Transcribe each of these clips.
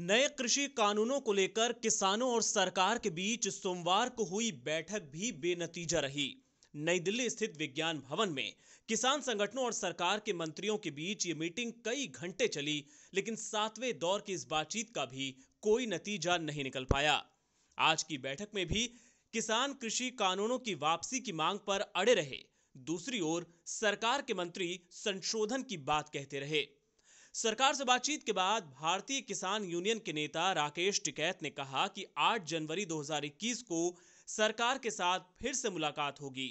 नए कृषि कानूनों को लेकर किसानों और सरकार के बीच सोमवार को हुई बैठक भी बेनतीजा रही नई दिल्ली स्थित विज्ञान भवन में किसान संगठनों और सरकार के मंत्रियों के बीच ये मीटिंग कई घंटे चली लेकिन सातवें दौर की इस बातचीत का भी कोई नतीजा नहीं निकल पाया आज की बैठक में भी किसान कृषि कानूनों की वापसी की मांग पर अड़े रहे दूसरी ओर सरकार के मंत्री संशोधन की बात कहते रहे सरकार से बातचीत के बाद भारतीय किसान यूनियन के नेता राकेश टिकैत ने कहा कि 8 जनवरी 2021 को सरकार के साथ फिर से मुलाकात होगी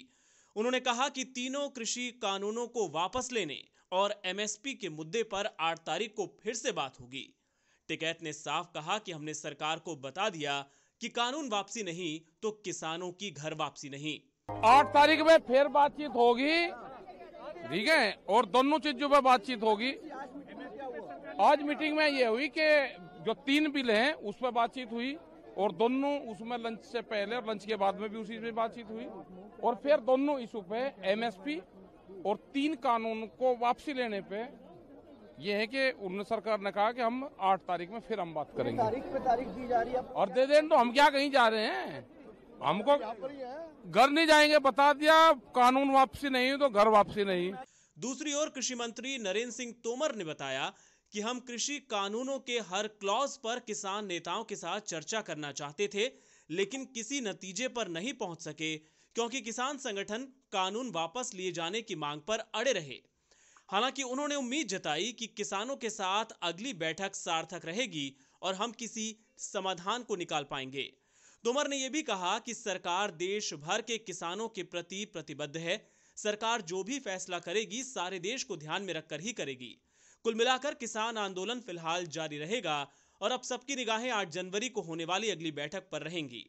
उन्होंने कहा कि तीनों कृषि कानूनों को वापस लेने और एमएसपी के मुद्दे पर 8 तारीख को फिर से बात होगी टिकैत ने साफ कहा कि हमने सरकार को बता दिया कि कानून वापसी नहीं तो किसानों की घर वापसी नहीं आठ तारीख में फिर बातचीत होगी ठीक है और दोनों चीजों पर बातचीत होगी आज मीटिंग में ये हुई कि जो तीन बिल हैं उस पर बातचीत हुई और दोनों उसमें लंच से पहले और लंच के बाद में भी उसी में बातचीत हुई और फिर दोनों इशू पे एमएसपी और तीन कानून को वापसी लेने पे ये है कि उन्होंने सरकार ने कहा कि हम आठ तारीख में फिर हम बात करेंगे तारीख पे तारीख दी जा रही है और दे दें तो हम क्या कहीं जा रहे हैं हमको घर नहीं जाएंगे बता दिया कानून वापसी नहीं तो घर वापसी नहीं दूसरी ओर कृषि मंत्री नरेंद्र सिंह तोमर ने बताया कि हम कृषि कानूनों के हर क्लॉज पर किसान नेताओं के साथ चर्चा करना चाहते थे लेकिन किसी नतीजे पर नहीं पहुंच सके क्योंकि किसान संगठन कानून वापस लिए जाने की मांग पर अड़े रहे हालांकि उन्होंने उम्मीद जताई कि किसानों के साथ अगली बैठक सार्थक रहेगी और हम किसी समाधान को निकाल पाएंगे तोमर ने यह भी कहा कि सरकार देश भर के किसानों के प्रति प्रतिबद्ध है सरकार जो भी फैसला करेगी सारे देश को ध्यान में रखकर ही करेगी कुल मिलाकर किसान आंदोलन फिलहाल जारी रहेगा और अब सबकी निगाहें 8 जनवरी को होने वाली अगली बैठक पर रहेंगी